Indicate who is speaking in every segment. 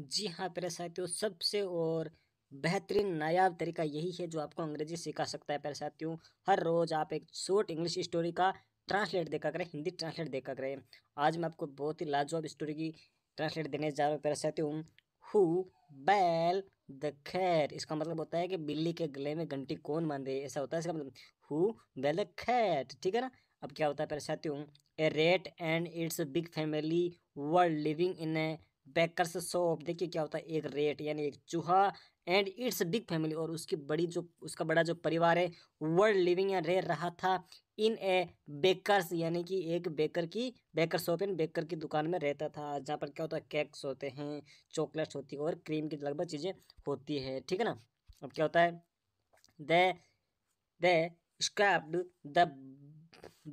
Speaker 1: जी हाँ प्यारे साथियों सबसे और बेहतरीन नायाब तरीका यही है जो आपको अंग्रेजी सिखा सकता है प्यारे साथियों हर रोज़ आप एक शॉर्ट इंग्लिश स्टोरी का ट्रांसलेट देखा करें हिंदी ट्रांसलेट देखा करें आज मैं आपको बहुत ही लाजवाब स्टोरी की ट्रांसलेट देने जा रहा हूँ प्यारे साथियों हु बैल द खैर इसका मतलब होता है कि बिल्ली के गले में घंटी कौन बांधे ऐसा होता है इसका मतलब हु बैल द खैर ठीक है ना अब क्या होता है प्यारे साथियों a rat and its big family were living in a baker's shop देखिए क्या होता है एक रेट यानी एक चूहा एंड इट्स बिग फैमिली और उसकी बड़ी जो उसका बड़ा जो परिवार है वर्ल्ड लिविंग या रह रहा था इन ए बेकर्स यानी कि एक बेकर की बेकर शॉप इन बेकर की दुकान में रहता था जहाँ पर क्या होता है केक्स होते हैं चॉकलेट्स होती है और क्रीम की लगभग चीज़ें होती है ठीक है ना अब क्या होता है they they scrapped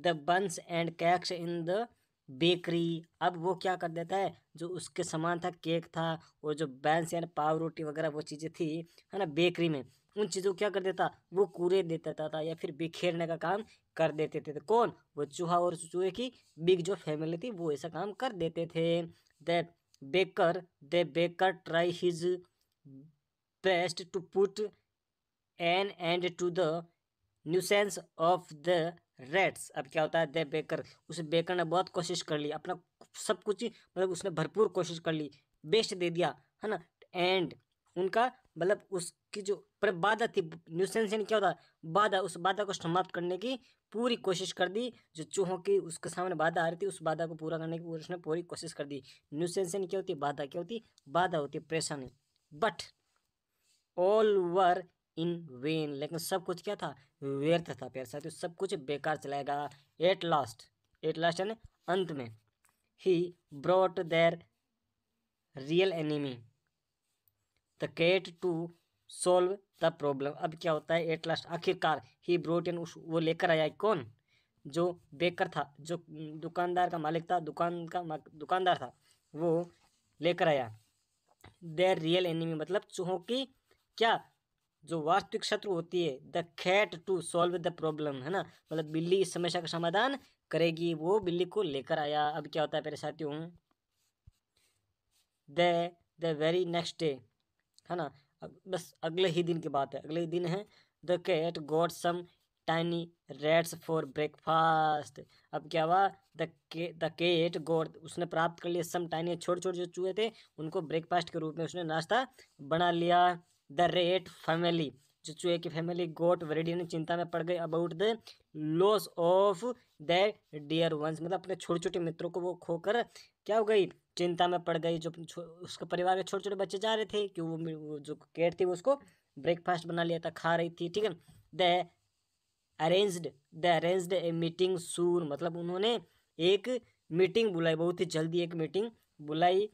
Speaker 1: the buns and cakes in the bakery अब वो क्या कर देता है जो उसके सामान था केक था और जो बैंस यानी पाव रोटी वगैरह वो चीज़ें थी है ना बेकरी में उन चीज़ों को क्या कर देता वो कूड़े दे देता था या फिर बिखेरने का काम कर देते थे तो कौन वो चूहा और चूहे की बिग जो फैमिली थी वो ऐसा काम कर देते थे the baker the baker try his best to put an end to the nuisance of the rats अब क्या होता है द बेकर उस बेकर ने बहुत कोशिश कर ली अपना सब कुछ ही मतलब उसने भरपूर कोशिश कर ली बेस्ट दे दिया है ना एंड उनका मतलब उसकी जो पर बाधा थी न्यूसेंस ने क्या होता बाधा उस बाधा को समाप्त करने की पूरी कोशिश कर दी जो चूहों की उसके सामने बाधा आ रही थी उस बाधा को पूरा करने की पूरी उसने पूरी कोशिश कर दी न्यूसेंस क्या होती है बाधा क्या होती बाधा होती है परेशानी but all were in vain लेकिन सब कुछ क्या था व्यर्थ था प्यार साथियों सब कुछ बेकार चलाएगा एट लास्ट एट लास्ट यानी अंत में ही brought their real enemy the cat to solve the problem अब क्या होता है एट लास्ट आखिरकार ही ब्रोट एन उस वो लेकर आया कौन जो बेकर था जो दुकानदार का मालिक था दुकान का दुकानदार था वो लेकर आया देर रियल एनिमी मतलब चूहों की क्या जो वास्तविक शत्रु होती है the cat to solve the problem है ना मतलब बिल्ली इस समस्या का समाधान करेगी वो बिल्ली को लेकर आया अब क्या होता है मेरे साथियों the the very next day है ना बस अगले ही दिन की बात है अगले ही दिन है the cat got some tiny rats for breakfast अब क्या हुआ द के द केट उसने प्राप्त कर लिए सम टाइनी छोटे छोटे जो चूहे थे उनको ब्रेकफास्ट के रूप में उसने नाश्ता बना लिया द रेट फैमिली जो चूहे की फैमिली गोट वेरिडियन चिंता में पड़ गई about the loss of the dear ones मतलब अपने छोटे छोटे मित्रों को वो खोकर क्या हो गई चिंता में पड़ गई जो उसके परिवार के छोटे छोटे बच्चे जा रहे थे कि वो जो कैट थी वो उसको ब्रेकफास्ट बना लिया था खा रही थी ठीक है they arranged they arranged a meeting soon मतलब उन्होंने एक मीटिंग बुलाई बहुत ही जल्दी एक मीटिंग बुलाई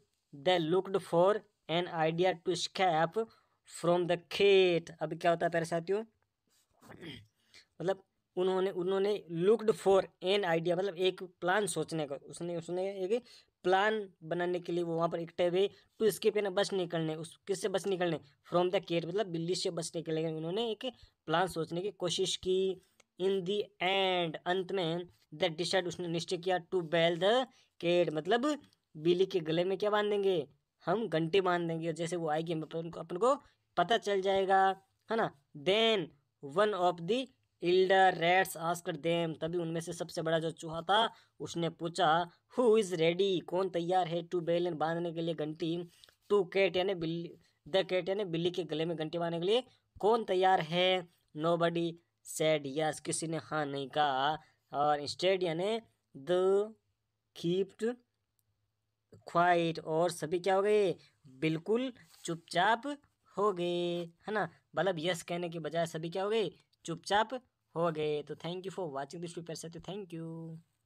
Speaker 1: they looked for an idea to escape from the cat अब क्या होता है प्यारे साथियों मतलब उन्होंने उन्होंने लुकड फॉर एन आइडिया मतलब एक प्लान सोचने का उसने उसने एक प्लान बनाने के लिए वो वहाँ पर इकट्ठे हुए तो टू इसके पे ना बस निकलने उस किससे बस निकलने फ्रॉम द केट मतलब बिल्ली से बचने निकलने के उन्होंने एक प्लान सोचने की कोशिश की इन द एंड अंत में द डिसाइड उसने निश्चय किया टू बैल द केट मतलब बिल्ली के गले में क्या बांध देंगे हम घंटे बांध देंगे और जैसे वो आएगी हम अपन को पता चल जाएगा है ना then one of the elder rats asked them तभी उनमें से सबसे बड़ा जो चूहा था उसने पूछा हु इज़ रेडी कौन तैयार है टू बेलन बांधने के लिए घंटी टू कैट यानी बिल्ली द कैट यानी बिल्ली के गले में घंटी बांधने के लिए कौन तैयार है नो बडी सेड यस किसी ने हाँ नहीं कहा और इंस्टेड यानी द कीप्ड क्वाइट और सभी क्या हो गए बिल्कुल चुपचाप हो गए है ना मतलब यस कहने के बजाय सभी क्या हो गए चुपचाप हो गए तो thank you for watching this टू पैसे थैंक यू